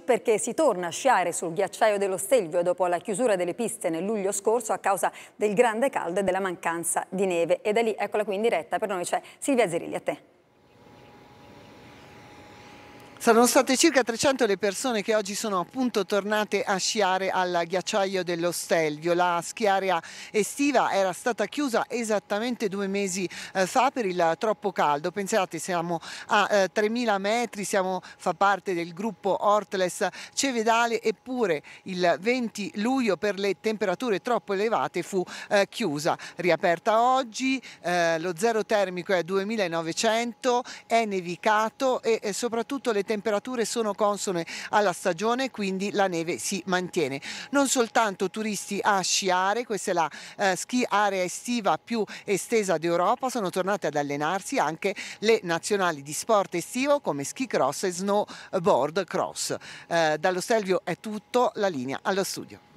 perché si torna a sciare sul ghiacciaio dello Stelvio dopo la chiusura delle piste nel luglio scorso a causa del grande caldo e della mancanza di neve. E da lì, eccola qui in diretta, per noi c'è Silvia Zerilli, a te. Sono state circa 300 le persone che oggi sono appunto tornate a sciare al ghiacciaio dello Stelvio. La schiarea estiva era stata chiusa esattamente due mesi eh, fa per il troppo caldo. Pensate, siamo a 3.000 eh, metri, siamo, fa parte del gruppo Ortles Cevedale, eppure il 20 luglio per le temperature troppo elevate fu eh, chiusa. Riaperta oggi, lo zero termico è a 2.900, è nevicato e, soprattutto le temperature temperature sono consone alla stagione, quindi la neve si mantiene. Non soltanto turisti a sciare, questa è la eh, ski area estiva più estesa d'Europa, sono tornate ad allenarsi anche le nazionali di sport estivo come ski cross e snowboard cross. Eh, dallo Stelvio è tutto, la linea allo studio.